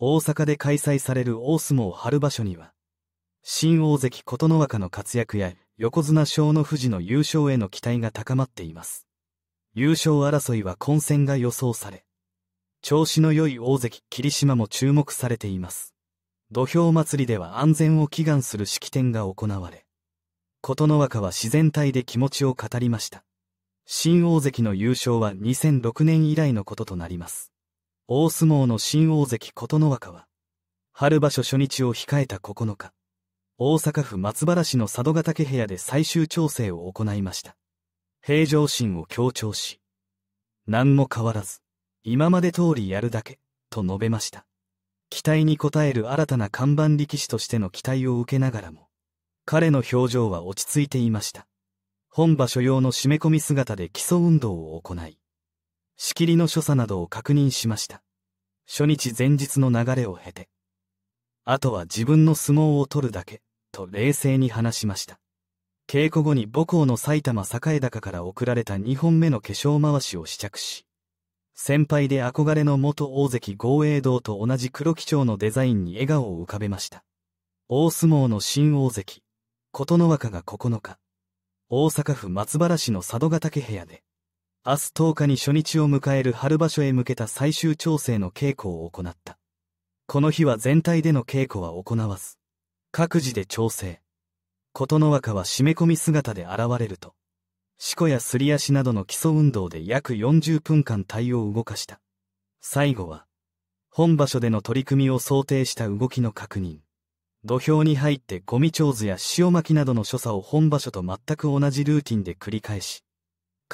大阪で開催される大相撲春場所には、新大関琴ノ若の活躍や横綱小の富士の優勝への期待が高まっています。優勝争いは混戦が予想され、調子の良い大関霧島も注目されています。土俵祭りでは安全を祈願する式典が行われ、琴ノ若は自然体で気持ちを語りました。新大関の優勝は2006年以来のこととなります。大相撲の新大関琴ノ若は、春場所初日を控えた9日、大阪府松原市の佐渡ヶ岳部屋で最終調整を行いました。平常心を強調し、何も変わらず、今まで通りやるだけ、と述べました。期待に応える新たな看板力士としての期待を受けながらも、彼の表情は落ち着いていました。本場所用の締め込み姿で基礎運動を行い、切りの所作などを確認しました。初日前日の流れを経て、あとは自分の相撲を取るだけ、と冷静に話しました。稽古後に母校の埼玉栄高から送られた2本目の化粧回しを試着し、先輩で憧れの元大関豪栄堂と同じ黒基調のデザインに笑顔を浮かべました。大相撲の新大関、琴ノ若が9日、大阪府松原市の佐渡ヶ嶽部屋で、明日10日に初日を迎える春場所へ向けた最終調整の稽古を行った。この日は全体での稽古は行わず、各自で調整。琴ノ若は締め込み姿で現れると、四股やすり足などの基礎運動で約40分間体を動かした。最後は、本場所での取り組みを想定した動きの確認。土俵に入ってゴミ調図や塩巻きなどの所作を本場所と全く同じルーティンで繰り返し、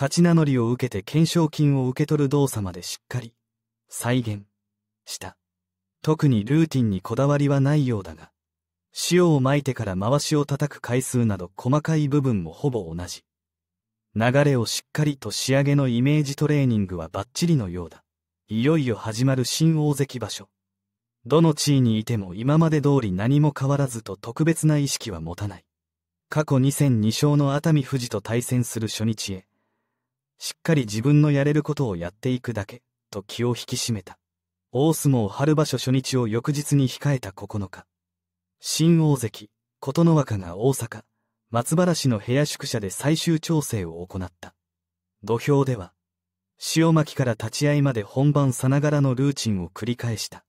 勝ち名乗りを受けて懸賞金を受け取る動作までしっかり再現した特にルーティンにこだわりはないようだが塩をまいてから回しを叩く回数など細かい部分もほぼ同じ流れをしっかりと仕上げのイメージトレーニングはバッチリのようだいよいよ始まる新大関場所どの地位にいても今まで通り何も変わらずと特別な意識は持たない過去2002勝の熱海富士と対戦する初日へしっかり自分のやれることをやっていくだけ、と気を引き締めた。大相撲春場所初日を翌日に控えた9日。新大関、琴ノ若が大阪、松原市の部屋宿舎で最終調整を行った。土俵では、塩巻から立ち合いまで本番さながらのルーチンを繰り返した。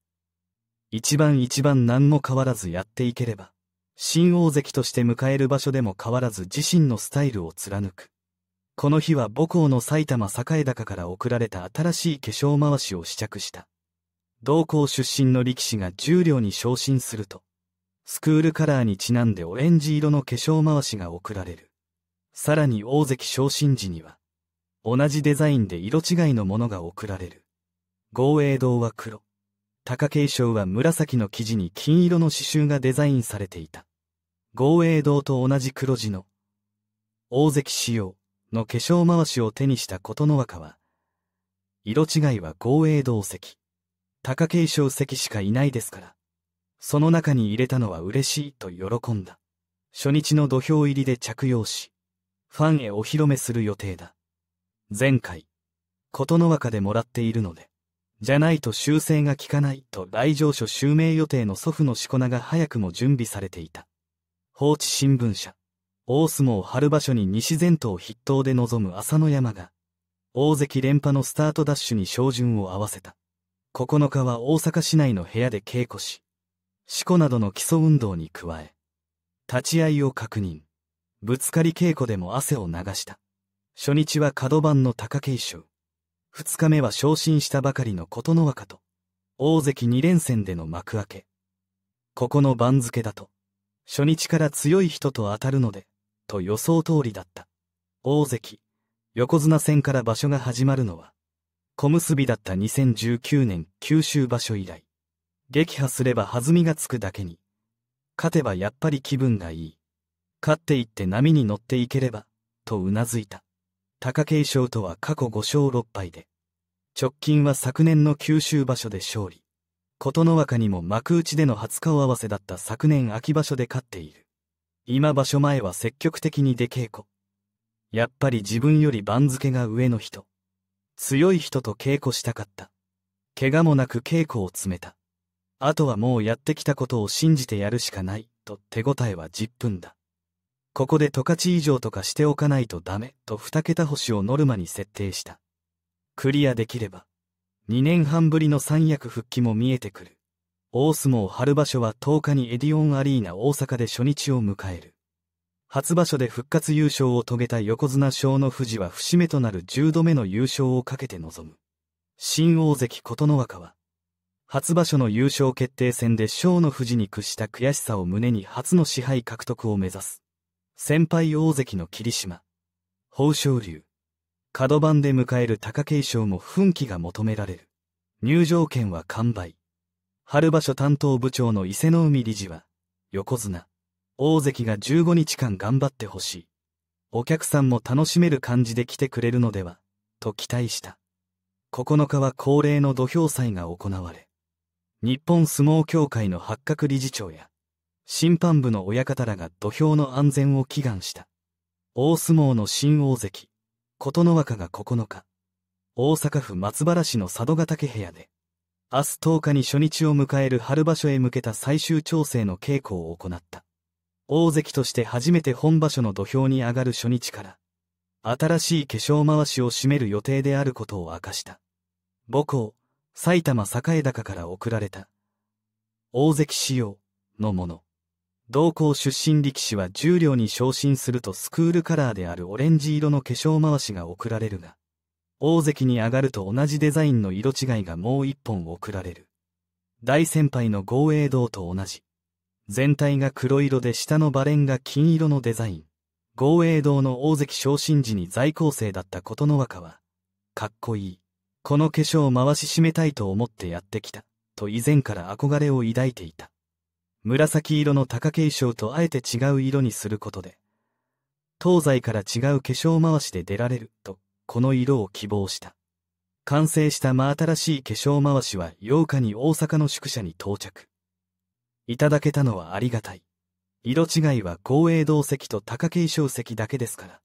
一番一番何も変わらずやっていければ、新大関として迎える場所でも変わらず自身のスタイルを貫く。この日は母校の埼玉栄高から送られた新しい化粧回しを試着した。同校出身の力士が重量に昇進すると、スクールカラーにちなんでオレンジ色の化粧回しが送られる。さらに大関昇進時には、同じデザインで色違いのものが送られる。豪栄堂は黒。貴景勝は紫の生地に金色の刺繍がデザインされていた。豪栄堂と同じ黒地の、大関仕様、の化粧回しを手にした琴ノ若は、色違いは豪栄道席、貴景勝席しかいないですから、その中に入れたのは嬉しいと喜んだ。初日の土俵入りで着用し、ファンへお披露目する予定だ。前回、琴ノ若でもらっているので、じゃないと修正が効かないと来場所襲名予定の祖父のしこ名が早くも準備されていた。放置新聞社。大相撲春場所に西前頭筆頭で臨む朝乃山が、大関連覇のスタートダッシュに照準を合わせた。9日は大阪市内の部屋で稽古し、四股などの基礎運動に加え、立ち合いを確認、ぶつかり稽古でも汗を流した。初日は角番の貴景勝、二日目は昇進したばかりの琴ノ若と、大関二連戦での幕開け。ここの番付だと、初日から強い人と当たるので、と予想通りだった。大関、横綱戦から場所が始まるのは、小結だった2019年九州場所以来。撃破すれば弾みがつくだけに、勝てばやっぱり気分がいい。勝っていって波に乗っていければ、と頷いた。貴景勝とは過去5勝6敗で、直近は昨年の九州場所で勝利。琴ノ若にも幕内での初顔合わせだった昨年秋場所で勝っている。今場所前は積極的に出稽古。やっぱり自分より番付が上の人。強い人と稽古したかった。怪我もなく稽古を詰めた。あとはもうやってきたことを信じてやるしかない、と手応えは10分だ。ここで十勝以上とかしておかないとダメ、と2桁星をノルマに設定した。クリアできれば、2年半ぶりの三役復帰も見えてくる。大相撲春場所は10日にエディオンアリーナ大阪で初日を迎える。初場所で復活優勝を遂げた横綱小の富士は節目となる10度目の優勝をかけて臨む。新大関琴ノ若は、初場所の優勝決定戦で小の富士に屈した悔しさを胸に初の支配獲得を目指す。先輩大関の霧島、豊昇龍、角番で迎える貴景勝も奮起が求められる。入場券は完売。春場所担当部長の伊勢の海理事は、横綱、大関が15日間頑張ってほしい。お客さんも楽しめる感じで来てくれるのでは、と期待した。9日は恒例の土俵祭が行われ、日本相撲協会の八角理事長や、審判部の親方らが土俵の安全を祈願した。大相撲の新大関、琴ノ若が9日、大阪府松原市の佐渡ヶ嶽部屋で、明日10日に初日を迎える春場所へ向けた最終調整の稽古を行った。大関として初めて本場所の土俵に上がる初日から、新しい化粧回しを占める予定であることを明かした。母校、埼玉栄高から送られた。大関仕様のもの。同校出身力士は重量に昇進するとスクールカラーであるオレンジ色の化粧回しが送られるが、大関に上がると同じデザインの色違いがもう一本送られる。大先輩の豪栄堂と同じ。全体が黒色で下のバレンが金色のデザイン。豪栄堂の大関昇進時に在校生だった琴ノ若は、かっこいい。この化粧を回し締めたいと思ってやってきた。と以前から憧れを抱いていた。紫色の貴景勝とあえて違う色にすることで、東西から違う化粧回しで出られるとこの色を希望した。完成した真新しい化粧回しは8日に大阪の宿舎に到着。いただけたのはありがたい。色違いは公営同席と高景勝席だけですから。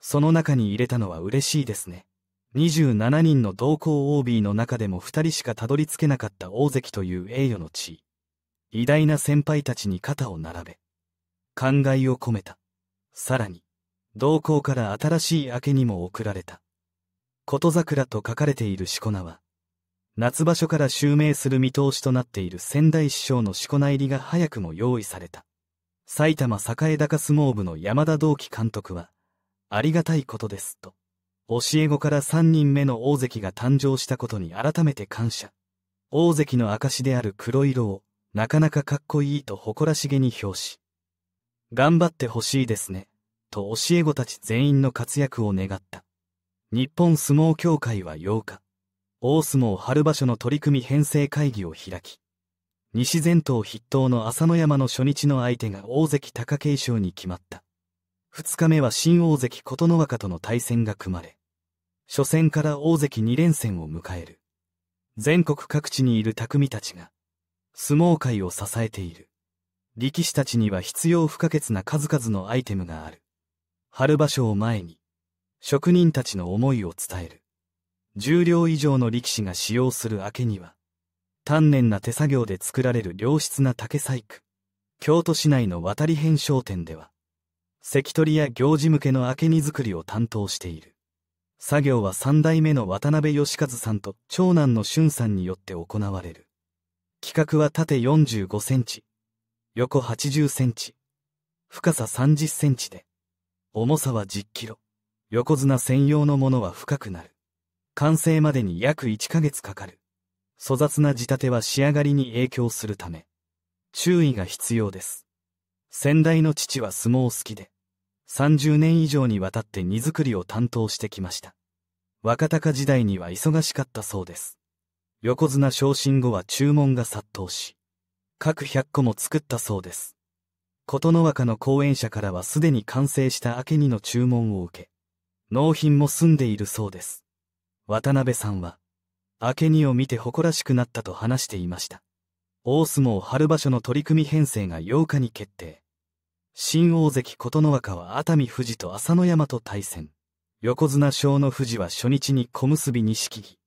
その中に入れたのは嬉しいですね。27人の同行 OB の中でも2人しかたどり着けなかった大関という栄誉の地位。偉大な先輩たちに肩を並べ。感慨を込めた。さらに、同行から新しい明けにも送られた。琴桜と書かれている四股名は、夏場所から襲名する見通しとなっている仙台師匠の四股名入りが早くも用意された。埼玉栄高相撲部の山田同期監督は、ありがたいことですと、教え子から三人目の大関が誕生したことに改めて感謝。大関の証である黒色を、なかなかかっこいいと誇らしげに表し、頑張ってほしいですね。と教え子たち全員の活躍を願った。日本相撲協会は8日、大相撲春場所の取り組み編成会議を開き、西前頭筆頭の朝乃山の初日の相手が大関貴景勝に決まった。2日目は新大関琴ノ若との対戦が組まれ、初戦から大関2連戦を迎える。全国各地にいる匠たちが、相撲界を支えている。力士たちには必要不可欠な数々のアイテムがある。春場所を前に、職人たちの思いを伝える。重量以上の力士が使用する明けには、丹念な手作業で作られる良質な竹細工。京都市内の渡り編商店では、関取や行事向けの明け荷作りを担当している。作業は三代目の渡辺義和さんと長男の俊さんによって行われる。企画は縦45センチ、横80センチ、深さ30センチで、重さは10キロ。横綱専用のものは深くなる。完成までに約1ヶ月かかる。粗雑な仕立ては仕上がりに影響するため、注意が必要です。先代の父は相撲好きで、30年以上にわたって荷造りを担当してきました。若鷹時代には忙しかったそうです。横綱昇進後は注文が殺到し、各100個も作ったそうです。琴の若の講演者からはすでに完成した明けにの注文を受け、納品も済んでいるそうです。渡辺さんは、明けにを見て誇らしくなったと話していました。大相撲春場所の取り組み編成が8日に決定。新大関琴ノ若は熱海富士と朝乃山と対戦。横綱小の富士は初日に小結錦木。